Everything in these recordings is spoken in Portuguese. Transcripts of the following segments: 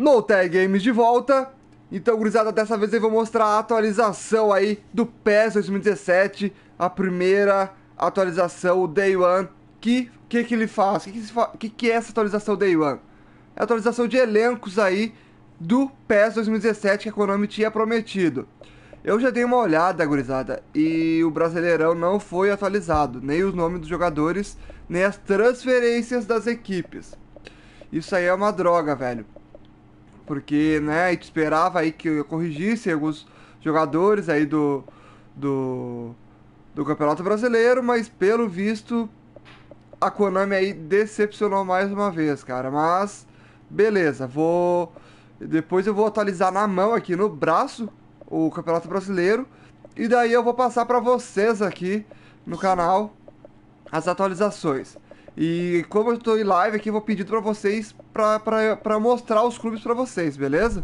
no Tag Games de volta. Então, gurizada, dessa vez eu vou mostrar a atualização aí do PES 2017, a primeira atualização, o Day One. Que que, que ele faz? Que que, que que é essa atualização Day One? É a atualização de elencos aí do PES 2017 que a Konami tinha prometido. Eu já dei uma olhada, gurizada, e o Brasileirão não foi atualizado, nem os nomes dos jogadores, nem as transferências das equipes. Isso aí é uma droga, velho. Porque, né, a gente esperava aí que eu corrigisse alguns jogadores aí do, do, do Campeonato Brasileiro, mas pelo visto a Konami aí decepcionou mais uma vez, cara. Mas, beleza, vou. Depois eu vou atualizar na mão aqui, no braço, o Campeonato Brasileiro. E daí eu vou passar para vocês aqui no canal as atualizações. E como eu estou em live aqui, eu vou pedir para vocês para mostrar os clubes para vocês, beleza?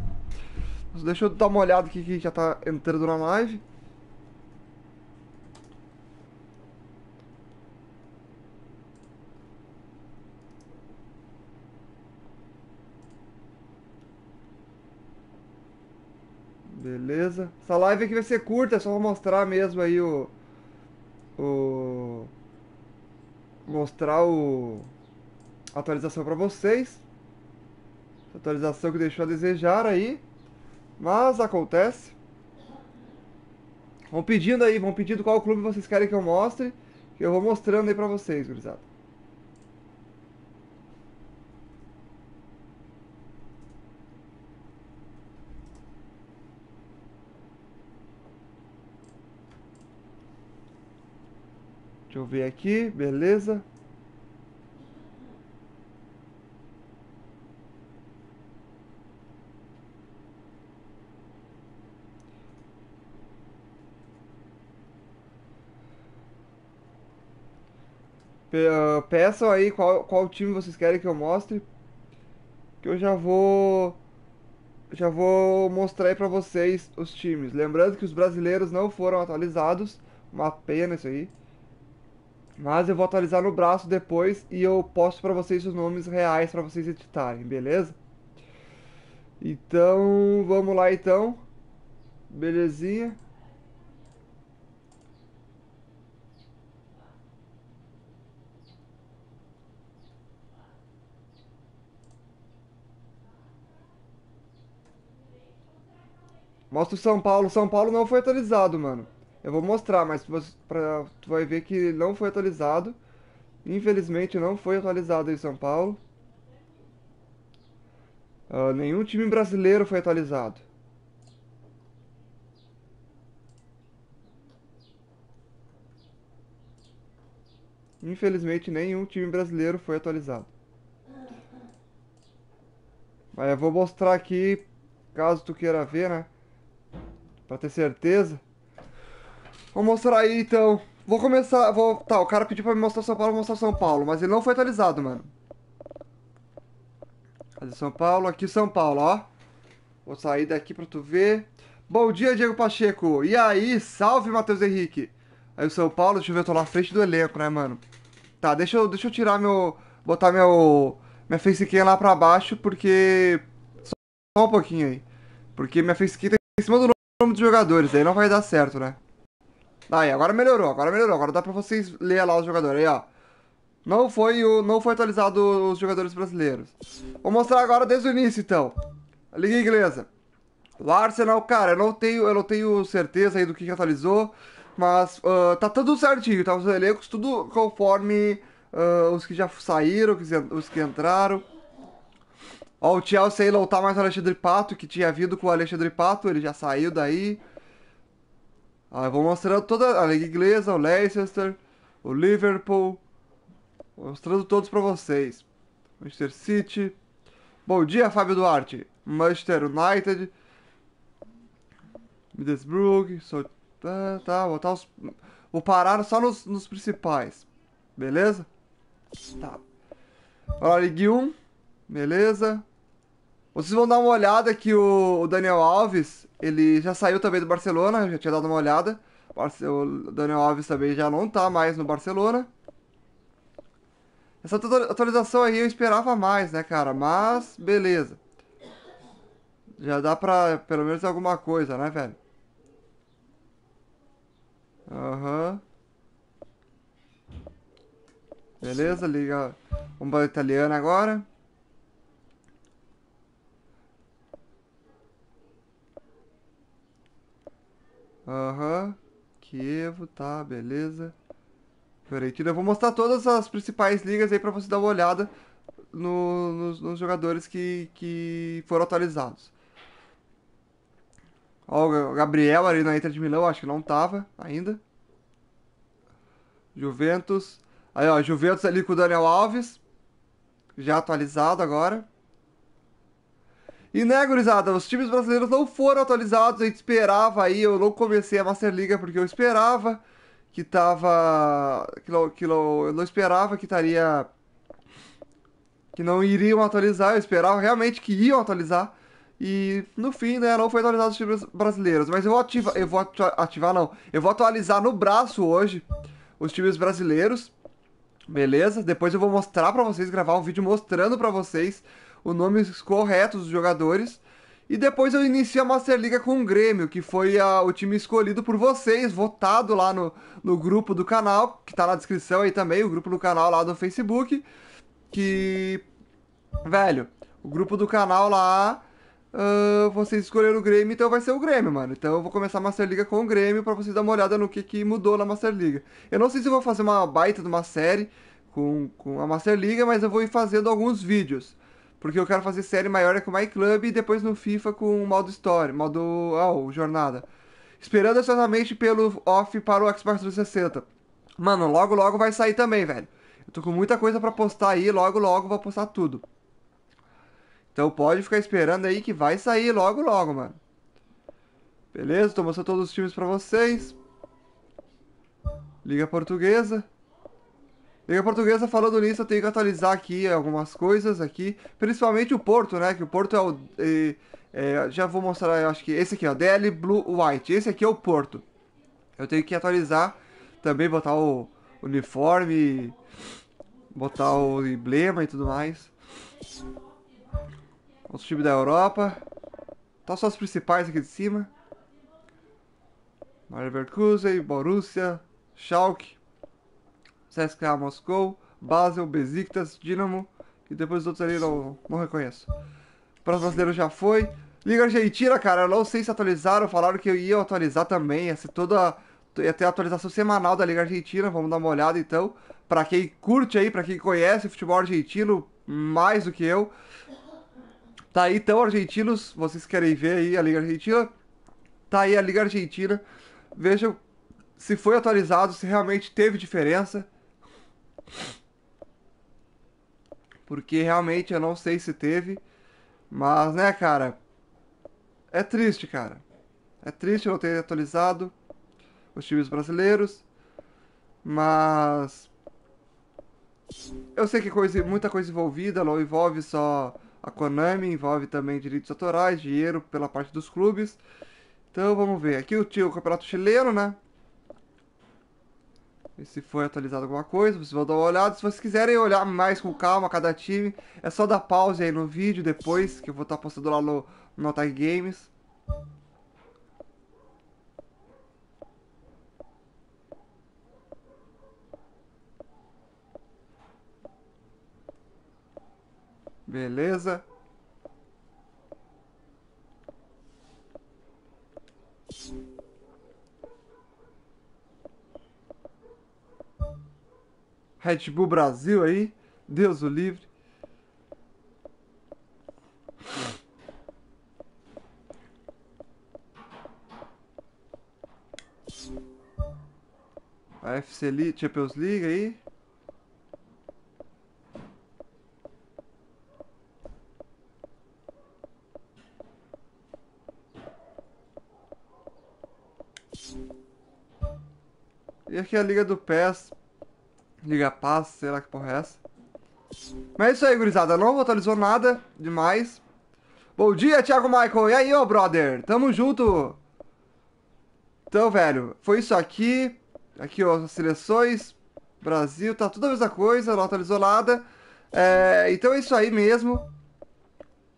Deixa eu dar uma olhada aqui que já está entrando na live. Beleza. Essa live aqui vai ser curta, é só vou mostrar mesmo aí o, o mostrar o a atualização para vocês. atualização que deixou a desejar aí, mas acontece. Vão pedindo aí, vão pedindo qual clube vocês querem que eu mostre, que eu vou mostrando aí para vocês, gurizada. Deixa eu ver aqui, beleza. Ah, peçam aí qual, qual time vocês querem que eu mostre. Que eu já vou. Já vou mostrar aí pra vocês os times. Lembrando que os brasileiros não foram atualizados. Uma pena isso aí. Mas eu vou atualizar no braço depois e eu posto para vocês os nomes reais para vocês editarem, beleza? Então, vamos lá então. Belezinha. Mostra o São Paulo. São Paulo não foi atualizado, mano. Eu vou mostrar, mas pra, tu vai ver que não foi atualizado. Infelizmente não foi atualizado em São Paulo. Uh, nenhum time brasileiro foi atualizado. Infelizmente nenhum time brasileiro foi atualizado. Mas eu vou mostrar aqui, caso tu queira ver, né? Pra ter certeza. Vou mostrar aí então. Vou começar, vou... Tá, o cara pediu pra me mostrar São Paulo, vou mostrar São Paulo, mas ele não foi atualizado, mano. Cadê São Paulo? Aqui São Paulo, ó. Vou sair daqui pra tu ver. Bom dia, Diego Pacheco. E aí, salve, Matheus Henrique. Aí o São Paulo, deixa eu ver, eu tô na frente do elenco, né, mano? Tá, deixa eu, deixa eu tirar meu... Botar meu... Minha facecam lá pra baixo, porque... Só um pouquinho aí. Porque minha facecam tá em cima do nome dos jogadores, aí não vai dar certo, né? Aí, ah, agora melhorou, agora melhorou. Agora dá pra vocês ler lá os jogadores. Aí, ó. Não foi, o, não foi atualizado os jogadores brasileiros. Vou mostrar agora desde o início, então. Liga Inglesa. O Arsenal, cara, eu não tenho, eu não tenho certeza aí do que, que atualizou, mas uh, tá tudo certinho, tá? Os elencos, tudo conforme uh, os que já saíram, os que, entraram. Ó, o Chelsea aí lotar tá mais o Alexandre Pato, que tinha vindo com o Alexandre Pato, ele já saiu daí. Aí ah, vou mostrando toda a Liga Inglesa, o Leicester, o Liverpool. Mostrando todos para vocês. Manchester City. Bom dia, Fábio Duarte. Manchester United. Middlesbrough. So... Tá, tá, os... Vou parar só nos, nos principais. Beleza? Tá. Olha, Ligue 1. Beleza. Vocês vão dar uma olhada que o Daniel Alves, ele já saiu também do Barcelona, já tinha dado uma olhada. O Daniel Alves também já não tá mais no Barcelona. Essa atualização aí eu esperava mais, né, cara? Mas, beleza. Já dá pra, pelo menos, alguma coisa, né, velho? Aham. Uhum. Beleza, liga uma italiana agora. Aham. Uhum. Kievo, tá, beleza. Fiorentina. Eu vou mostrar todas as principais ligas aí pra você dar uma olhada no, nos, nos, jogadores que, que foram atualizados. Ó, o Gabriel ali na Inter de Milão, acho que não tava ainda. Juventus. Aí, ó, Juventus ali com o Daniel Alves. Já atualizado agora. E né, gurizada, os times brasileiros não foram atualizados, a gente esperava aí, eu não comecei a Master League porque eu esperava que tava. que não, que não, eu não esperava que estaria. que não iriam atualizar, eu esperava realmente que iam atualizar. E no fim, né, não foi atualizado os times brasileiros. Mas eu vou ativar. Eu vou ativar, não. Eu vou atualizar no braço hoje os times brasileiros. Beleza? Depois eu vou mostrar para vocês, gravar um vídeo mostrando para vocês os nomes corretos dos jogadores. E depois eu iniciei a Master Liga com o Grêmio, que foi a, ah, o time escolhido por vocês, votado lá no, no grupo do canal, que tá na descrição aí também, o grupo do canal lá do Facebook. Que. Velho, o grupo do canal lá. Uh, vocês escolheram o Grêmio, então vai ser o Grêmio, mano. Então eu vou começar a Master Liga com o Grêmio para vocês dar uma olhada no que, que mudou na Master Liga. Eu não sei se vou fazer uma baita de uma série com, com a Master Liga, mas eu vou ir fazendo alguns vídeos. Porque eu quero fazer série maior é com o My Club e depois no FIFA com o modo Story, modo. Oh, jornada. Esperando ansiosamente pelo off para o Xbox 360. Mano, logo logo vai sair também, velho. Eu tô com muita coisa para postar aí, logo logo vou postar tudo. Então pode ficar esperando aí que vai sair logo logo, mano. Beleza? Tô mostrando todos os times pra vocês. Liga Portuguesa. Liga Portuguesa, falando nisso, eu tenho que atualizar aqui algumas coisas aqui, principalmente o Porto, né? Que o Porto é o... É, é, já vou mostrar, acho que esse aqui, ó, DL Blue White. Esse aqui é o Porto. Eu tenho que atualizar também, botar o uniforme, botar o emblema e tudo mais. Outro time da Europa. Tá só os principais aqui de cima. Bayer Leverkusen, Borussia, Schalke. CSKA Moscou, Basel, Besiktas, Dinamo, e depois os outros ali não, não reconheço. Próximo brasileiro já foi. Liga Argentina, cara, eu não sei se atualizaram, falaram que eu ia atualizar também, ia ser toda... Ia ter a atualização semanal da Liga Argentina, vamos dar uma olhada então. Pra quem curte aí, pra quem conhece o futebol argentino mais do que eu. Tá aí então, argentinos, vocês querem ver aí a Liga Argentina? Tá aí a Liga Argentina. Vejam se foi atualizado, se realmente teve diferença. Porque realmente eu não sei se teve. Mas, né, cara? É triste, cara. É triste não ter atualizado os times brasileiros. Mas. Eu sei que coisa, muita coisa envolvida, não envolve só a Konami, envolve também direitos autorais, dinheiro pela parte dos clubes. Então vamos ver. Aqui o, o campeonato chileno, né? se foi atualizado alguma coisa, vocês vão dar uma olhada. Se vocês quiserem olhar mais com calma cada time, é só dar pause aí no vídeo depois, que eu vou estar tá postando lá no, Notag Games. Beleza? Red Bull Brasil aí, Deus o livre. A FC League, Champions League aí. E aqui é a Liga do PES Liga Paz, sei lá que porra é essa. Mas é isso aí, gurizada. Não atualizou nada demais. Bom dia, Thiago Michael. E aí, ô brother? Tamo junto. Então, velho, foi isso aqui. Aqui, ó, as seleções. Brasil, tá tudo a mesma coisa, não atualizou nada. É, então é isso aí mesmo.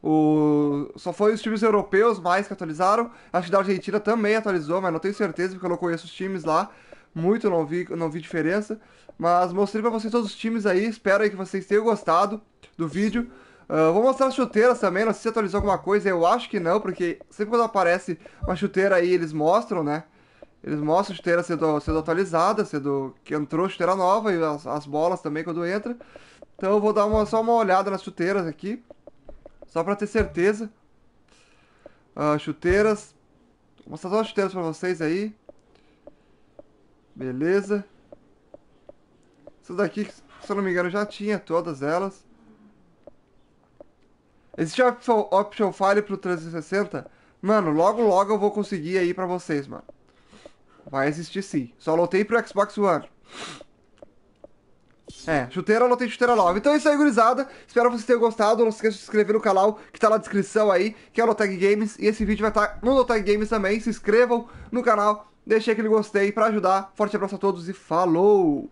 O... Só foi os times europeus mais que atualizaram. Acho que da Argentina também atualizou, mas não tenho certeza porque eu não conheço os times lá muito, não vi, não vi diferença. Mas mostrei pra vocês todos os times aí, espero aí que vocês tenham gostado do vídeo. Uh, vou mostrar as chuteiras também, não sei se atualizou alguma coisa, eu acho que não, porque sempre quando aparece uma chuteira aí, eles mostram, né? Eles mostram a chuteira sendo, sendo atualizada, sendo que entrou chuteira nova e as, as bolas também quando entra. Então eu vou dar uma, só uma olhada nas chuteiras aqui, só pra ter certeza. Uh, chuteiras, vou mostrar todas as chuteiras pra vocês aí. Beleza. Essas daqui, se eu não me engano, já tinha todas elas. Existe option, option file pro 360? Mano, logo logo eu vou conseguir aí pra vocês, mano. Vai existir sim. Só lotei pro Xbox One. É, chuteira não tem chuteira nova. Então é isso aí, gurizada. Espero que vocês tenham gostado. Não se esqueça de se inscrever no canal que tá na descrição aí, que é o Lotag Games. E esse vídeo vai estar tá no Lotag Games também. Se inscrevam no canal deixe aquele gostei para ajudar. Forte abraço a todos e falou!